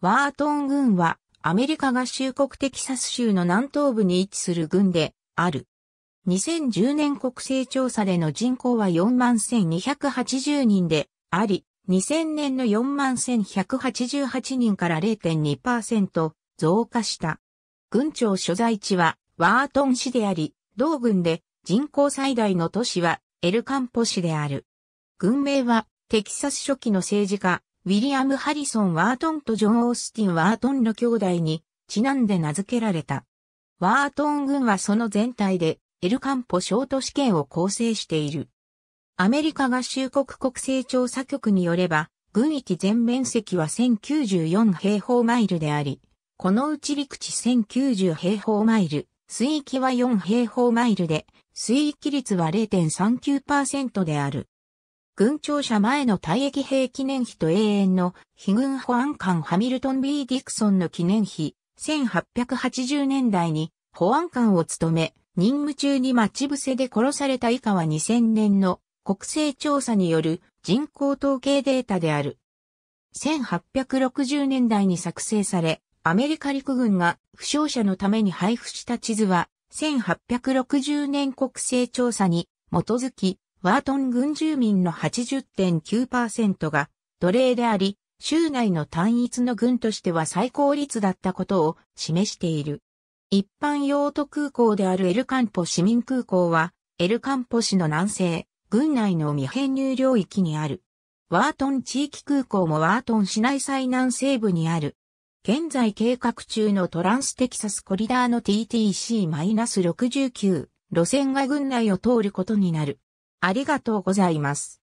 ワートン郡はアメリカ合衆国テキサス州の南東部に位置する郡である。2010年国勢調査での人口は41,280人であり、2000年の41,188人から0.2%増加した。郡庁所在地はワートン市であり、同郡で人口最大の都市はエルカンポ市である。郡名はテキサス初期の政治家ウィリアム・ハリソン・ワートンとジョン・オースティン・ワートンの兄弟に、ちなんで名付けられた。ワートン軍はその全体で、エルカンポショート試験を構成している。アメリカ合衆国国勢調査局によれば、軍域全面積は1094平方マイルであり、このうち陸地1090平方マイル、水域は4平方マイルで、水域率は0.39%である。軍庁舎前の退役兵記念碑と永遠の非軍保安官ハミルトン・ B・ ディクソンの記念碑、1880年代に保安官を務め、任務中に待ち伏せで殺された以下は2000年の国勢調査による人口統計データである。1860年代に作成され、アメリカ陸軍が負傷者のために配布した地図は、1860年国勢調査に基づき、ワートン軍住民の80.9%が奴隷であり、州内の単一の軍としては最高率だったことを示している。一般用途空港であるエルカンポ市民空港は、エルカンポ市の南西、軍内の未編入領域にある。ワートン地域空港もワートン市内最南西部にある。現在計画中のトランステキサスコリダーの TTC-69 路線が軍内を通ることになる。ありがとうございます。